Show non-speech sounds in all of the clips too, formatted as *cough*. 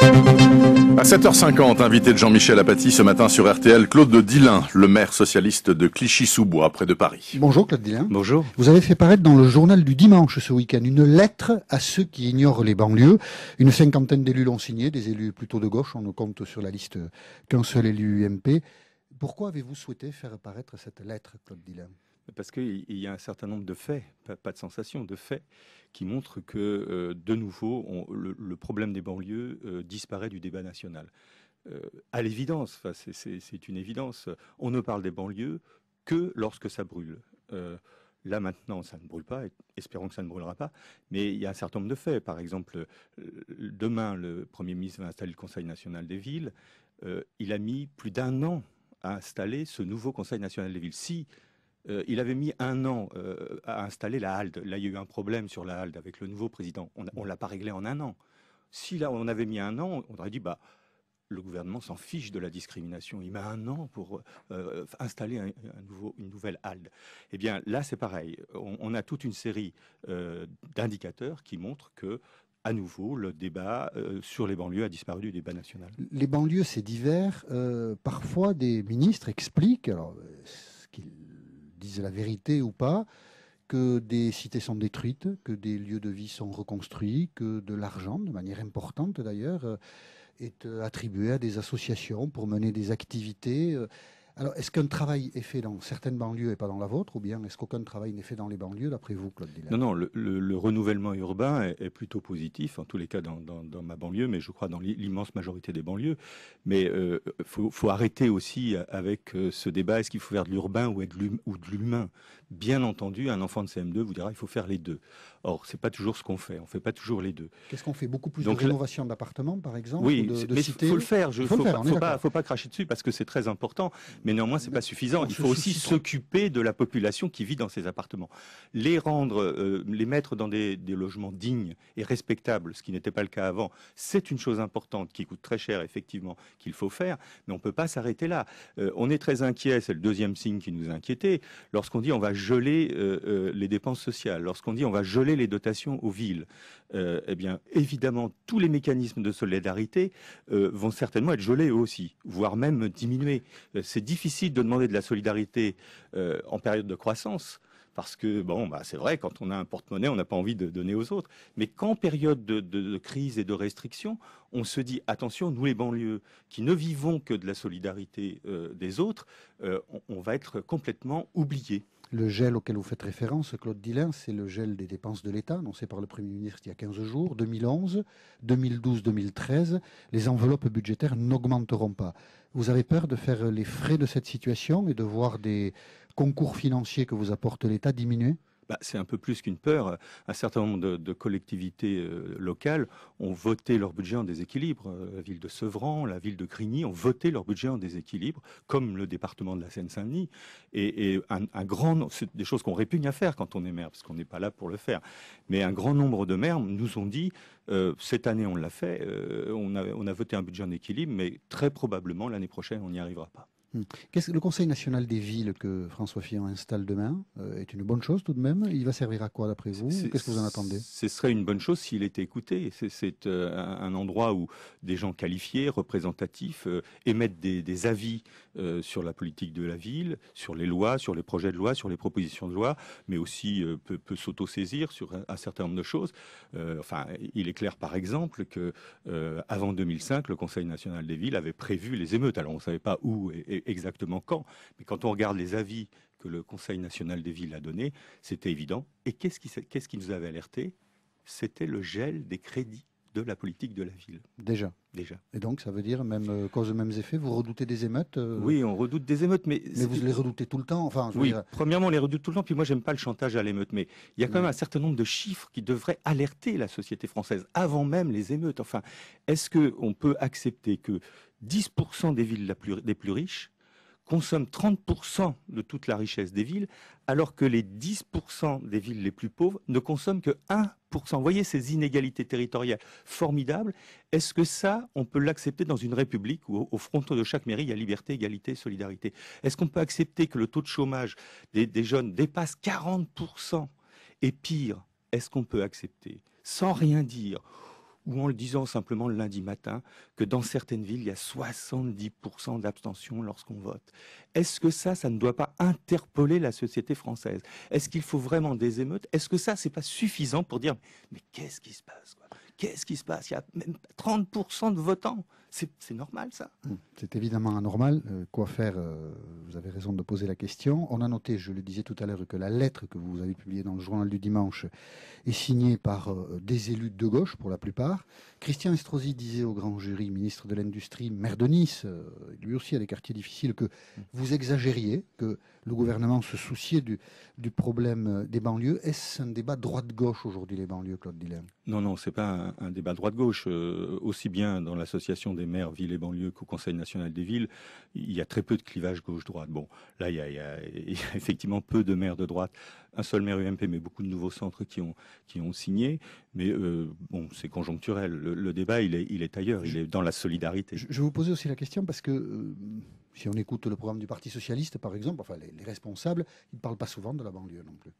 À 7h50, invité de Jean-Michel Apathy ce matin sur RTL, Claude de Dillin, le maire socialiste de Clichy-sous-Bois, près de Paris. Bonjour Claude Dillin. Bonjour. Vous avez fait paraître dans le journal du dimanche ce week-end une lettre à ceux qui ignorent les banlieues. Une cinquantaine d'élus l'ont signée, des élus plutôt de gauche. On ne compte sur la liste qu'un seul élu UMP. Pourquoi avez-vous souhaité faire paraître cette lettre, Claude Dillin parce qu'il y a un certain nombre de faits, pas de sensations, de faits, qui montrent que, euh, de nouveau, le, problème des banlieues euh, disparaît du débat national. A euh, à l'évidence, c'est une évidence, on ne parle des banlieues que lorsque ça brûle. Là maintenant, ça ne brûle pas, espérons que ça ne brûlera pas, mais il y a un certain nombre de faits. Par exemple, demain, le Premier ministre va installer le Conseil national des villes. il a mis plus d'un an à installer ce nouveau Conseil national des villes. Si euh, il avait mis un an euh, à installer la halde. Là, il y a eu un problème sur la halde avec le nouveau président. On ne l'a pas réglé en un an. Si là, on avait mis un an, on aurait dit, bah, le gouvernement s'en fiche de la discrimination. Il met un an pour euh, installer une nouvelle halde. Eh bien, là, c'est pareil. On, a toute une série d'indicateurs qui montrent que à nouveau, le débat sur les banlieues a disparu du débat national. Les banlieues, c'est divers. parfois, des ministres expliquent, alors, ce qu'ils disent la vérité ou pas, que des cités sont détruites, que des lieux de vie sont reconstruits, que de l'argent, de manière importante d'ailleurs, euh, est euh, attribué à des associations pour mener des activités euh, alors, est-ce qu'un travail est fait dans certaines banlieues et pas dans la vôtre, ou bien est-ce qu'aucun travail n'est fait dans les banlieues, d'après vous, Claude Dillard Non, non, le, renouvellement urbain est, plutôt positif, en tous les cas dans, ma banlieue, mais je crois dans l'immense majorité des banlieues. Mais il euh, faut, arrêter aussi euh, avec euh, ce débat, est-ce qu'il faut faire de l'urbain ou, de l'humain Bien entendu, un enfant de CM2 vous dira, il faut faire les deux. Or, c'est pas toujours ce qu'on fait, on fait pas toujours les deux. Qu'est-ce qu'on fait Beaucoup plus de rénovation d'appartements, par exemple Oui, mais il faut le faire, il faut, faut, pas, faut pas cracher dessus, parce que c'est très important. Mais néanmoins, ce n'est pas suffisant. Il faut aussi s'occuper de la population qui vit dans ces appartements. Les rendre, euh, les mettre dans des, logements dignes et respectables, ce qui n'était pas le cas avant, c'est une chose importante qui coûte très cher, effectivement, qu'il faut faire. Mais on ne peut pas s'arrêter là. Euh, on est très inquiet. C'est le deuxième signe qui nous inquiétait. Lorsqu'on dit on va geler euh, les dépenses sociales, lorsqu'on dit on va geler les dotations aux villes, eh bien, évidemment, tous les mécanismes de solidarité vont certainement être gelés aussi, voire même diminués. c'est difficile de demander de la solidarité euh, en période de croissance. Parce que, bon, bah, c'est vrai, quand on a un porte-monnaie, on n'a pas envie de donner aux autres. Mais qu'en période de, crise et de restriction, on se dit, attention, nous les banlieues, qui ne vivons que de la solidarité euh, des autres, euh, on, va être complètement oubliés. Le gel auquel vous faites référence, Claude Dillin, c'est le gel des dépenses de l'État, annoncé par le Premier ministre il y a 15 jours, 2011, 2012, 2013. Les enveloppes budgétaires n'augmenteront pas. Vous avez peur de faire les frais de cette situation et de voir des concours financiers que vous apporte l'État diminuer bah, c'est un peu plus qu'une peur. Un certain nombre de, collectivités euh, locales ont voté leur budget en déséquilibre. Euh, la ville de Sevran, la ville de Grigny ont voté leur budget en déséquilibre, comme le département de la Seine-Saint-Denis. Et, un, grand, c'est des choses qu'on répugne à faire quand on est maire, parce qu'on n'est pas là pour le faire. Mais un grand nombre de maires nous ont dit euh, cette année on l'a fait, on a voté un budget en équilibre, mais très probablement l'année prochaine on n'y arrivera pas. Hmm. Qu'est-ce que le Conseil national des villes que François Fillon installe demain euh, est une bonne chose tout de même Il va servir à quoi d'après vous Qu'est-ce que vous en attendez Ce serait une bonne chose s'il était écouté. C'est euh, un endroit où des gens qualifiés, représentatifs, euh, émettent des, avis sur la politique de la ville, sur les lois, sur les projets de loi, sur les propositions de loi, mais aussi peut, sauto s'autosaisir sur un, certain nombre de choses. enfin, il est clair par exemple que avant 2005, le Conseil national des villes avait prévu les émeutes. Alors on ne savait pas où et, et exactement quand, mais quand on regarde les avis que le Conseil national des villes a donnés, c'était évident. Et qu'est-ce qui, quest qui nous avait alerté C'était le gel des crédits de la politique de la ville. Déjà. Déjà. Et donc, ça veut dire, même euh, cause de mêmes effets, vous redoutez des émeutes euh Oui, on redoute des émeutes, mais. Mais vous les redoutez tout le temps enfin, Oui, premièrement, on les redoute tout le temps, puis moi, j'aime pas le chantage à l'émeute, mais il y a quand mm. même un certain nombre de chiffres qui devraient alerter la société française avant même les émeutes. Enfin, est-ce qu'on peut accepter que 10% des villes les plus riches consomment 30% de toute la richesse des villes, alors que les 10% des villes les plus pauvres ne consomment que 1%. Vous voyez ces inégalités territoriales formidables. Est-ce que ça, on peut l'accepter dans une république où au fronton de chaque mairie, il y a liberté, égalité, solidarité Est-ce qu'on peut accepter que le taux de chômage des, des jeunes dépasse 40% Et pire, est-ce qu'on peut accepter, sans rien dire, ou en le disant simplement le lundi matin, que dans certaines villes, il y a 70% d'abstention lorsqu'on vote. Est-ce que ça, ça ne doit pas interpeller la société française Est-ce qu'il faut vraiment des émeutes Est-ce que ça, n'est pas suffisant pour dire, mais qu'est-ce qui se passe Qu'est-ce qui se passe Il y a même 30% de votants. C'est normal, ça C'est évidemment anormal. Euh, quoi faire euh, Vous avez raison de poser la question. On a noté, je le disais tout à l'heure, que la lettre que vous avez publiée dans le journal du dimanche est signée par euh, des élus de gauche, pour la plupart. Christian Estrosi disait au grand jury, ministre de l'Industrie, maire de Nice, lui aussi à des quartiers difficiles, que mm. vous exagériez, que le gouvernement se souciait du, problème euh, des banlieues. Est-ce un débat droite-gauche aujourd'hui, les banlieues, Claude Dillon Non, non, c'est pas un, débat droite-gauche. Euh, aussi bien dans l'association des maires villes et banlieues qu'au Conseil national des villes, il y a très peu de clivage gauche-droite. Bon, là, *laughs* il y a effectivement peu de maires de droite un seul maire UMP, mais beaucoup de nouveaux centres qui ont, qui ont signé. Mais euh, bon, c'est conjoncturel. Le, débat, il est, il est ailleurs, il est dans la solidarité. Je, vais vous poser aussi la question parce que euh, si on écoute le programme du Parti socialiste, par exemple, enfin les, responsables, ils ne parlent pas souvent de la banlieue non plus.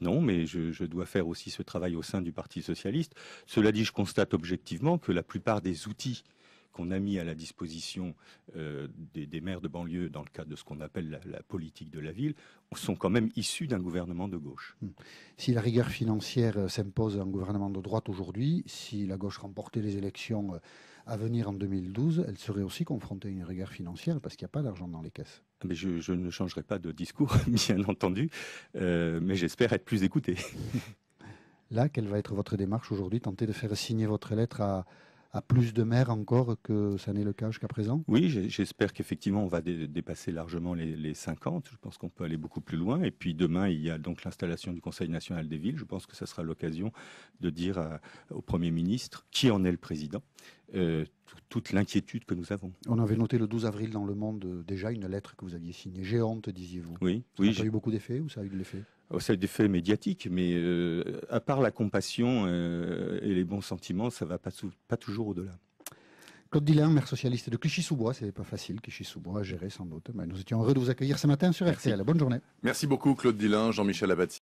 Non, mais je, je, dois faire aussi ce travail au sein du Parti socialiste. Cela dit, je constate objectivement que la plupart des outils qu'on a mis à la disposition euh, des, maires de banlieue dans le cadre de ce qu'on appelle la, politique de la ville sont quand même issus d'un gouvernement de gauche. Hmm. Si la rigueur financière euh, s'impose à un gouvernement de droite aujourd'hui, si la gauche remportait les élections euh, à venir en 2012, elle serait aussi confrontée à une rigueur financière parce qu'il n'y a pas d'argent dans les caisses. Ah, mais je, ne changerai pas de discours, *laughs* bien entendu, mais j'espère être plus écouté. *laughs* Là, quelle va être votre démarche aujourd'hui Tenter de faire signer votre lettre à, à plus de maires encore que ça n'est le cas jusqu'à présent Oui, j'espère qu'effectivement on va dépasser largement les, 50. Je pense qu'on peut aller beaucoup plus loin. Et puis demain, il y a donc l'installation du Conseil national des villes. Je pense que ça sera l'occasion de dire au Premier ministre qui en est le président. Euh, toute l'inquiétude que nous avons. On avait noté le 12 avril dans Le Monde euh, déjà une lettre que vous aviez signée, géante, disiez-vous. Oui, oui. Ça a eu beaucoup d'effet ou ça a eu de l'effet c'est des faits médiatiques, mais euh, à part la compassion euh, et les bons sentiments, ça ne va pas, toujours au-delà. Claude Dillin, maire socialiste de Clichy-sous-Bois, c'est pas facile, Clichy-sous-Bois à gérer sans doute. nous étions heureux de vous accueillir ce matin sur RCL. Bonne journée. Merci beaucoup Claude Dillin, Jean-Michel Abati.